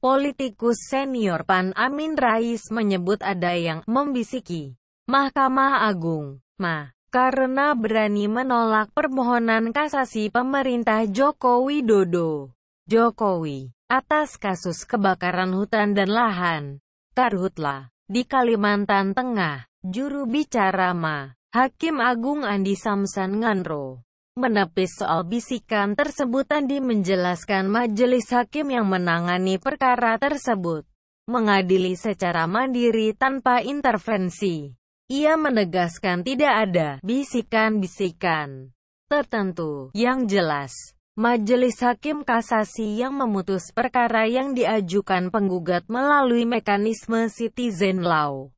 Politikus senior Pan Amin Rais menyebut ada yang membisiki Mahkamah Agung. Ma, karena berani menolak permohonan kasasi pemerintah Jokowi Dodo, Jokowi, atas kasus kebakaran hutan dan lahan, Karhutla, di Kalimantan Tengah, juru bicara Ma, Hakim Agung Andi Samsan Nganro, Menepis soal bisikan tersebut Andi menjelaskan majelis hakim yang menangani perkara tersebut mengadili secara mandiri tanpa intervensi. Ia menegaskan tidak ada bisikan-bisikan tertentu yang jelas. Majelis Hakim Kasasi yang memutus perkara yang diajukan penggugat melalui mekanisme citizen law.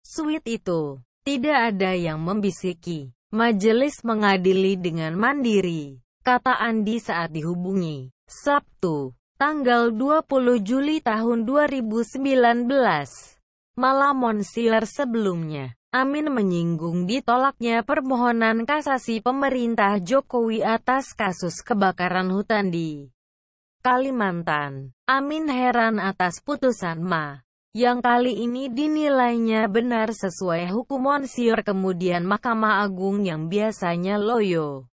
Suite itu, tidak ada yang membisiki. Majelis mengadili dengan mandiri, kata Andi saat dihubungi. Sabtu, tanggal 20 Juli tahun 2019. Malam Monsiler sebelumnya, Amin menyinggung ditolaknya permohonan kasasi pemerintah Jokowi atas kasus kebakaran hutan di Kalimantan. Amin heran atas putusan Ma yang kali ini dinilainya benar sesuai hukum siur kemudian Mahkamah Agung yang biasanya loyo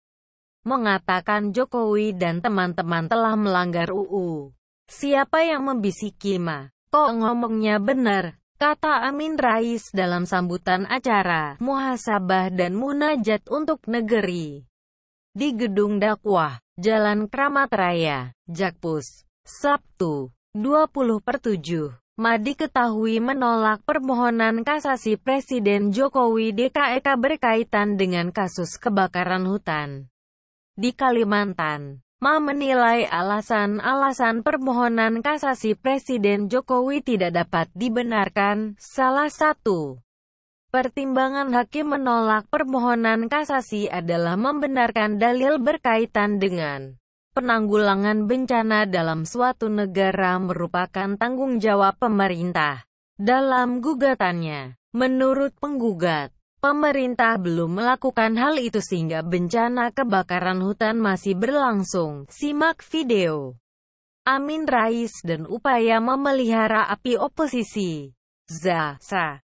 mengatakan Jokowi dan teman-teman telah melanggar UU. Siapa yang membisiki ma? Kok ngomongnya benar? Kata Amin Rais dalam sambutan acara Muhasabah dan Munajat untuk Negeri di Gedung Dakwah, Jalan Kramat Raya, Jakpus, Sabtu, 20 per 7. Madi ketahui menolak permohonan kasasi Presiden Jokowi DKEK e berkaitan dengan kasus kebakaran hutan di Kalimantan. Ma menilai alasan-alasan permohonan kasasi Presiden Jokowi tidak dapat dibenarkan. Salah satu pertimbangan hakim menolak permohonan kasasi adalah membenarkan dalil berkaitan dengan penanggulangan bencana dalam suatu negara merupakan tanggung jawab pemerintah. Dalam gugatannya, menurut penggugat, pemerintah belum melakukan hal itu sehingga bencana kebakaran hutan masih berlangsung. Simak video. Amin Rais dan upaya memelihara api oposisi. Zasa.